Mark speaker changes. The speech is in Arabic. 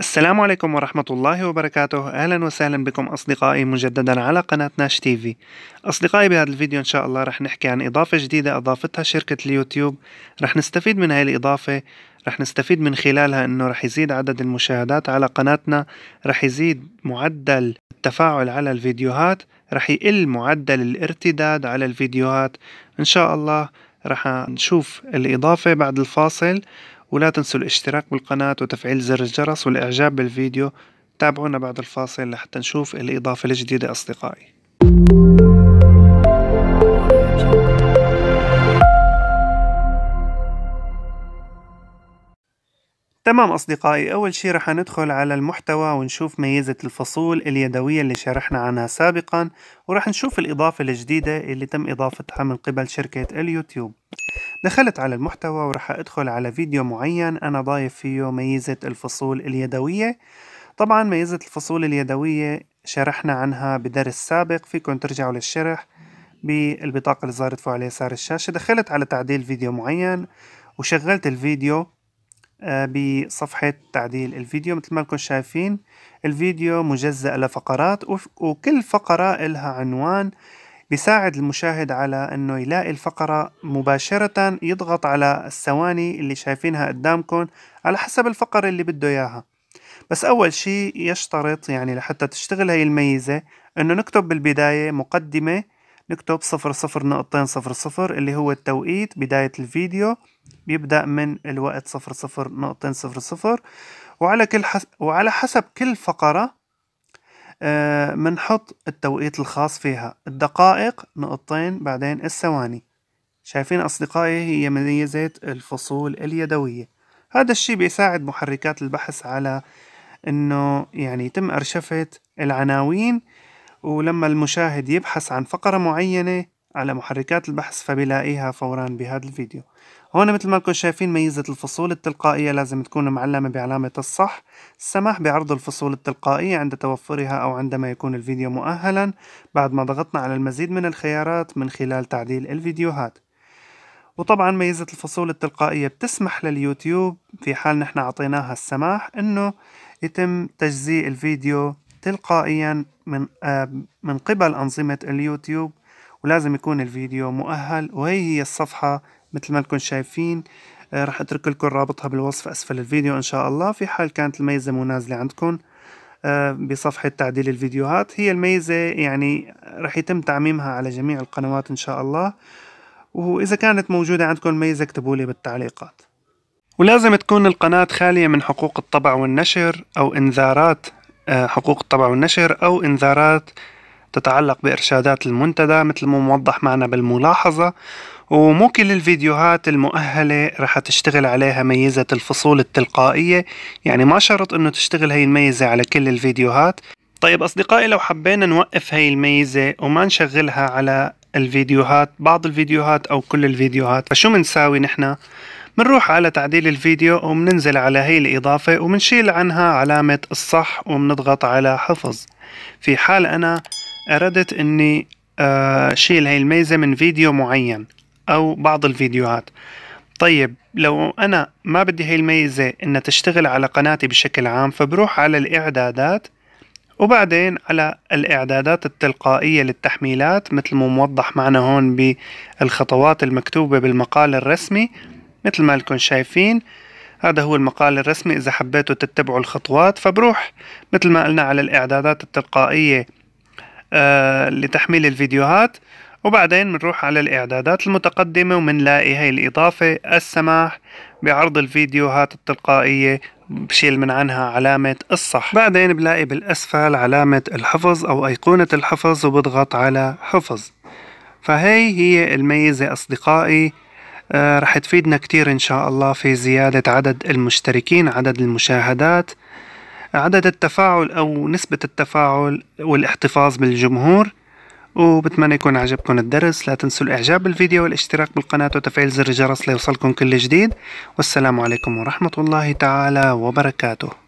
Speaker 1: السلام عليكم ورحمة الله وبركاته أهلا وسهلا بكم أصدقائي مجددا على قناة ناش تي في أصدقائي بهذا الفيديو إن شاء الله رح نحكي عن إضافة جديدة أضافتها شركة اليوتيوب رح نستفيد من هاي الإضافة رح نستفيد من خلالها أنه رح يزيد عدد المشاهدات على قناتنا رح يزيد معدل التفاعل على الفيديوهات رح يقل معدل الارتداد على الفيديوهات إن شاء الله رح نشوف الإضافة بعد الفاصل ولا تنسوا الاشتراك بالقناة وتفعيل زر الجرس والإعجاب بالفيديو تابعونا بعد الفاصل لحتى نشوف الإضافة الجديدة أصدقائي تمام أصدقائي أول شي رح ندخل على المحتوى ونشوف ميزة الفصول اليدوية اللي شرحنا عنها سابقا ورح نشوف الإضافة الجديدة اللي تم إضافتها من قبل شركة اليوتيوب دخلت على المحتوى ورح أدخل على فيديو معين أنا ضايف فيه ميزة الفصول اليدوية طبعا ميزة الفصول اليدوية شرحنا عنها بدرس سابق فيكم ترجعوا للشرح بالبطاقة اللي ظهرت فوق على يسار الشاشة دخلت على تعديل فيديو معين وشغلت الفيديو آه، بصفحة تعديل الفيديو مثل ما لكم شايفين الفيديو مجزأ لفقرات وكل فقرة لها عنوان بيساعد المشاهد على انه يلاقي الفقرة مباشرة يضغط على الثواني اللي شايفينها قدامكم على حسب الفقرة اللي بده اياها بس اول شيء يشترط يعني لحتى تشتغل هاي الميزة انه نكتب بالبداية مقدمة نكتب صفر صفر نقطتين صفر صفر اللي هو التوقيت بداية الفيديو بيبدأ من الوقت صفر صفر نقطتين صفر صفر وعلى كل حس... وعلى حسب كل فقرة بنحط آه، التوقيت الخاص فيها الدقائق نقطتين بعدين الثواني شايفين أصدقائي هي ميزة الفصول اليدوية هذا الشي بيساعد محركات البحث على انه يعني يتم أرشفة العناوين ولما المشاهد يبحث عن فقرة معينة على محركات البحث فبلاقيها فورا بهذا الفيديو هون مثل ما انكم شايفين ميزة الفصول التلقائية لازم تكون معلمة بعلامة الصح السماح بعرض الفصول التلقائية عند توفرها أو عندما يكون الفيديو مؤهلا بعد ما ضغطنا على المزيد من الخيارات من خلال تعديل الفيديوهات وطبعا ميزة الفصول التلقائية بتسمح لليوتيوب في حال نحن أعطيناها السماح أنه يتم تجزيء الفيديو تلقائيا من آه، من قبل أنظمة اليوتيوب ولازم يكون الفيديو مؤهل وهي هي الصفحة مثل ما انكم شايفين آه، رح اترك لكم رابطها بالوصف اسفل الفيديو ان شاء الله في حال كانت الميزة منازلة عندكم آه، بصفحة تعديل الفيديوهات هي الميزة يعني رح يتم تعميمها على جميع القنوات إن شاء الله وإذا كانت موجودة عندكم الميزة اكتبوا لي بالتعليقات ولازم تكون القناة خالية من حقوق الطبع والنشر أو إنذارات آه، حقوق الطبع والنشر أو إنذارات تتعلق بإرشادات المنتدى مثل ما موضح معنا بالملاحظة ومو كل الفيديوهات المؤهلة رح تشتغل عليها ميزة الفصول التلقائية يعني ما شرط انه تشتغل هي الميزة على كل الفيديوهات طيب أصدقائي لو حبينا نوقف هي الميزة وما نشغلها على الفيديوهات بعض الفيديوهات أو كل الفيديوهات فشو بنساوي نحنا؟ بنروح على تعديل الفيديو وبننزل على هي الإضافة وبنشيل عنها علامة الصح وبنضغط على حفظ في حال أنا أردت أني آه، أشيل هاي الميزة من فيديو معين أو بعض الفيديوهات طيب لو أنا ما بدي هاي الميزة إنها تشتغل على قناتي بشكل عام فبروح على الإعدادات وبعدين على الإعدادات التلقائية للتحميلات مثل ما موضح معنا هون بالخطوات المكتوبة بالمقال الرسمي مثل ما لكم شايفين هذا هو المقال الرسمي إذا حبيتوا تتبعوا الخطوات فبروح مثل ما قلنا على الإعدادات التلقائية آه، لتحميل الفيديوهات وبعدين بنروح على الإعدادات المتقدمة وبنلاقي هاي الإضافة السماح بعرض الفيديوهات التلقائية بشيل من عنها علامة الصح بعدين بلاقي بالأسفل علامة الحفظ أو أيقونة الحفظ وبضغط على حفظ فهي هي الميزة أصدقائي آه، رح تفيدنا كتير إن شاء الله في زيادة عدد المشتركين عدد المشاهدات عدد التفاعل أو نسبة التفاعل والاحتفاظ بالجمهور وبتمنى يكون عجبكم الدرس لا تنسوا الإعجاب بالفيديو والاشتراك بالقناة وتفعيل زر الجرس ليوصلكم كل جديد والسلام عليكم ورحمة الله تعالى وبركاته